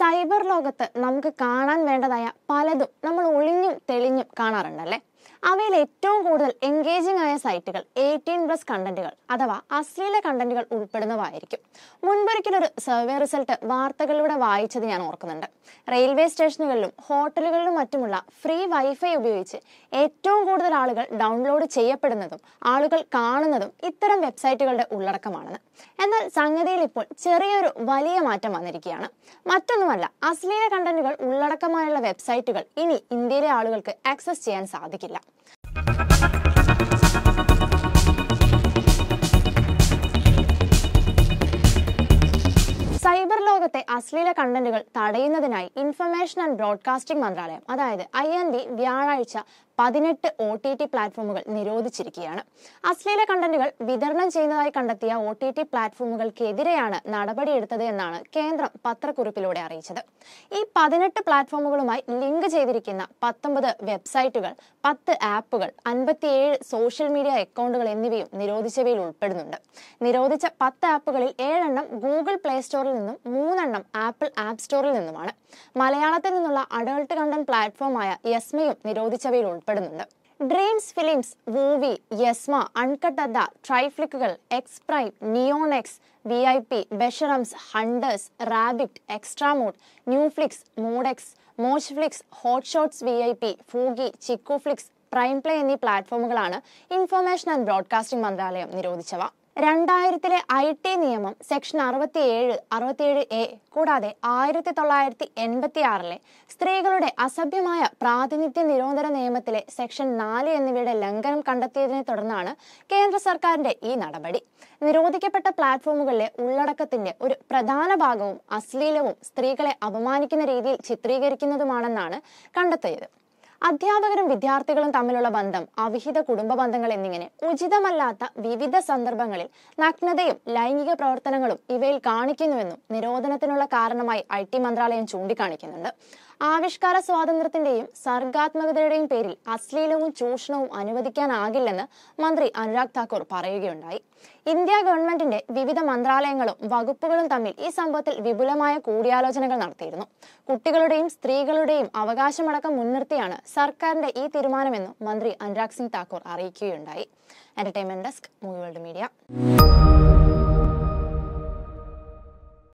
cyber ലോകത്ത് നമുക്ക് കാണാൻ വേണ്ടതായ പലതും നമ്മൾ ഒളിഞ്ഞും തെളിഞ്ഞും കാണാറുണ്ടല്ലേ അവയിൽ ഏറ്റവും കൂടുതൽ എൻഗേജിംഗ് ആയ സൈറ്റുകൾ എയ്റ്റീൻ പ്ലസ് കണ്ടന്റുകൾ അഥവാ അശ്ലീല കണ്ടന്റുകൾ ഉൾപ്പെടുന്നവായിരിക്കും മുൻപൊരിക്കലൊരു സർവേ റിസൾട്ട് വാർത്തകളിലൂടെ വായിച്ചത് ഞാൻ ഓർക്കുന്നുണ്ട് റെയിൽവേ സ്റ്റേഷനുകളിലും ഹോട്ടലുകളിലും മറ്റുമുള്ള ഫ്രീ വൈഫൈ ഉപയോഗിച്ച് ഏറ്റവും കൂടുതൽ ആളുകൾ ഡൗൺലോഡ് ചെയ്യപ്പെടുന്നതും ആളുകൾ കാണുന്നതും ഇത്തരം വെബ്സൈറ്റുകളുടെ ഉള്ളടക്കമാണെന്ന് എന്നാൽ സംഗതിയിൽ ഇപ്പോൾ ചെറിയൊരു വലിയ മാറ്റം വന്നിരിക്കുകയാണ് മറ്റൊന്നുമല്ല അശ്ലീല കണ്ടന്റുകൾ ഉള്ളടക്കമായുള്ള വെബ്സൈറ്റുകൾ ഇനി ഇന്ത്യയിലെ ആളുകൾക്ക് ആക്സസ് ചെയ്യാൻ സാധിക്കില്ല സാധിക്കില്ല സൈബർ ലോകത്തെ അശ്ലീല കണ്ടന്റുകൾ തടയുന്നതിനായി ഇൻഫർമേഷൻ ആൻഡ് ബ്രോഡ്കാസ്റ്റിംഗ് മന്ത്രാലയം അതായത് ഐ എൻ വ്യാഴാഴ്ച പതിനെട്ട് ഒ ടി ടി പ്ലാറ്റ്ഫോമുകൾ നിരോധിച്ചിരിക്കുകയാണ് അശ്ലീല കണ്ടന്റുകൾ വിതരണം ചെയ്യുന്നതായി കണ്ടെത്തിയ ഒ ടി ടി പ്ലാറ്റ്ഫോമുകൾക്കെതിരെയാണ് നടപടിയെടുത്തത് എന്നാണ് കേന്ദ്രം പത്രക്കുറിപ്പിലൂടെ അറിയിച്ചത് ഈ പതിനെട്ട് പ്ലാറ്റ്ഫോമുകളുമായി ലിങ്ക് ചെയ്തിരിക്കുന്ന പത്തൊമ്പത് വെബ്സൈറ്റുകൾ പത്ത് ആപ്പുകൾ അൻപത്തിയേഴ് സോഷ്യൽ മീഡിയ അക്കൗണ്ടുകൾ എന്നിവയും നിരോധിച്ചവയിൽ ഉൾപ്പെടുന്നുണ്ട് നിരോധിച്ച പത്ത് ആപ്പുകളിൽ ഏഴെണ്ണം ഗൂഗിൾ പ്ലേ സ്റ്റോറിൽ നിന്നും മൂന്നെണ്ണം ആപ്പിൾ ആപ്പ് സ്റ്റോറിൽ നിന്നുമാണ് മലയാളത്തിൽ നിന്നുള്ള അഡൾട്ട് കണ്ടന്റ് പ്ലാറ്റ്ഫോമായ യസ്മയും നിരോധിച്ചവയിൽ ഉൾപ്പെടുന്നു ഉൾപ്പെടുന്നുണ്ട് ഡ്രീംസ് ഫിലിംസ് മൂവി യസ്മ അൺകട്ടദ്ദ ട്രൈഫ്ലിക്കുകൾ X Prime NeonX V I P Besharams Hunters Rabbit Xtramood Nuefliks MoodX Mojflix Hot Shots V I P Fugi Chikooflix Prime Play എന്നീ പ്ലാറ്റ്ഫോമുകളാണ് ഇൻഫർമേഷൻ ആൻഡ് ബ്രോഡ്കാസ്റ്റിംഗ് മന്ത്രാലയം നിരോധിച്ചവ രണ്ടായിരത്തിലെ ഐ ടി നിയമം സെക്ഷൻ അറുപത്തിയേഴ് അറുപത്തിയേഴ് എ കൂടാതെ ആയിരത്തി തൊള്ളായിരത്തി എൺപത്തി ആറിലെ സ്ത്രീകളുടെ അസഭ്യമായ പ്രാതിനിധ്യ നിരോധന നിയമത്തിലെ സെക്ഷൻ നാല് എന്നിവയുടെ ലംഘനം കണ്ടെത്തിയതിനെ തുടർന്നാണ് കേന്ദ്ര സർക്കാരിന്റെ ഈ നടപടി നിരോധിക്കപ്പെട്ട പ്ലാറ്റ്ഫോമുകളിലെ ഉള്ളടക്കത്തിന്റെ ഒരു പ്രധാന ഭാഗവും അശ്ലീലവും സ്ത്രീകളെ അപമാനിക്കുന്ന രീതിയിൽ ചിത്രീകരിക്കുന്നതുമാണെന്നാണ് കണ്ടെത്തിയത് അധ്യാപകരും വിദ്യാർത്ഥികളും തമ്മിലുള്ള ബന്ധം അവിഹിത കുടുംബ ബന്ധങ്ങൾ എന്നിങ്ങനെ ഉചിതമല്ലാത്ത വിവിധ സന്ദർഭങ്ങളിൽ നഗ്നതയും ലൈംഗിക പ്രവർത്തനങ്ങളും ഇവയിൽ കാണിക്കുന്നുവെന്നും നിരോധനത്തിനുള്ള കാരണമായി ഐ ടി മന്ത്രാലയം ചൂണ്ടിക്കാണിക്കുന്നുണ്ട് ആവിഷ്കാര സ്വാതന്ത്ര്യത്തിന്റെയും സർഗാത്മകതയുടെയും പേരിൽ അശ്ലീലവും ചൂഷണവും അനുവദിക്കാനാകില്ലെന്ന് മന്ത്രി അനുരാഗ് താക്കൂർ പറയുകയുണ്ടായി ഇന്ത്യ ഗവൺമെന്റിന്റെ വിവിധ മന്ത്രാലയങ്ങളും വകുപ്പുകളും തമ്മിൽ ഈ സംഭവത്തിൽ വിപുലമായ കൂടിയാലോചനകൾ നടത്തിയിരുന്നു കുട്ടികളുടെയും സ്ത്രീകളുടെയും അവകാശമടക്കം മുൻനിർത്തിയാണ് സർക്കാരിന്റെ ഈ തീരുമാനമെന്നും മന്ത്രി അനുരാഗ് സിംഗ് താക്കൂർ അറിയിക്കുകയുണ്ടായി entertainment desk movie world media